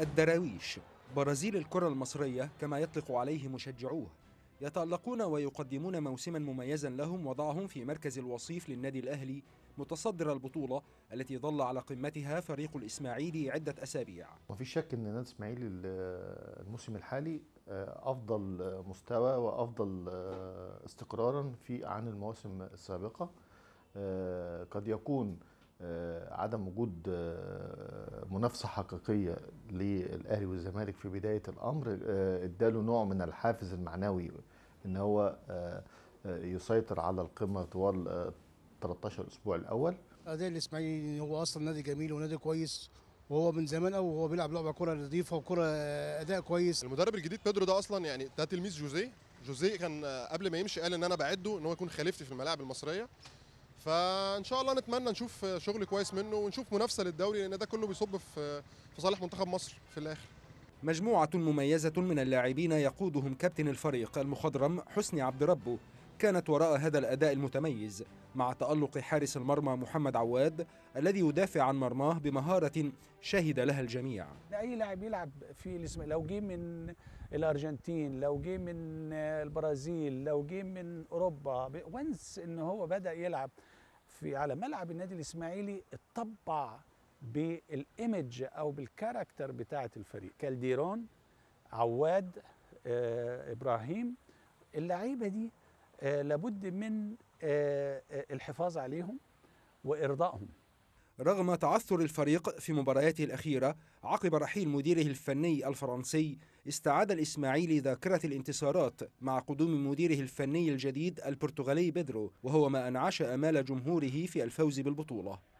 الدراويش برازيل الكرة المصرية كما يطلق عليه مشجعوه يتألقون ويقدمون موسما مميزا لهم وضعهم في مركز الوصيف للنادي الأهلي متصدر البطولة التي ظل على قمتها فريق الإسماعيلي عدة أسابيع وفي شك أن النادي الإسماعيلي الموسم الحالي آه، أفضل مستوى وأفضل آه، استقرارا في عن المواسم السابقة آه، قد يكون عدم وجود منافسه حقيقيه للاهلي والزمالك في بدايه الامر آه، اداله نوع من الحافز المعنوي ان هو آه، آه، يسيطر على القمه طوال 13 اسبوع الاول اداء الاسماعيلي هو اصلا نادي جميل ونادي كويس وهو من زمان قوي وهو بيلعب لعبه كره نظيفه وكره اداء كويس المدرب الجديد بيدرو ده اصلا يعني ده تلميذ جوزيه جوزيه كان قبل ما يمشي قال ان انا بعده ان هو يكون خليفتي في الملاعب المصريه فان شاء الله نتمنى نشوف شغل كويس منه ونشوف منافسه للدوري لان ده كله بيصب في في صالح منتخب مصر في الاخر مجموعة مميزة من اللاعبين يقودهم كابتن الفريق المخضرم حسني عبد ربه كانت وراء هذا الأداء المتميز مع تألق حارس المرمى محمد عواد الذي يدافع عن مرماه بمهارة شهد لها الجميع اي لاعب يلعب في لو جه من الارجنتين لو جه من البرازيل لو جه من اوروبا وانس ان هو بدا يلعب في على ملعب النادي الاسماعيلي اتطبع بالايمج او بالكاركتر بتاعه الفريق كالديرون عواد آه، ابراهيم اللعيبه دي آه، لابد من آه،, آه، الحفاظ عليهم وارضائهم رغم تعثر الفريق في مبارياته الأخيرة عقب رحيل مديره الفني الفرنسي استعاد الإسماعيلي ذاكرة الانتصارات مع قدوم مديره الفني الجديد البرتغالي بيدرو وهو ما أنعش أمال جمهوره في الفوز بالبطولة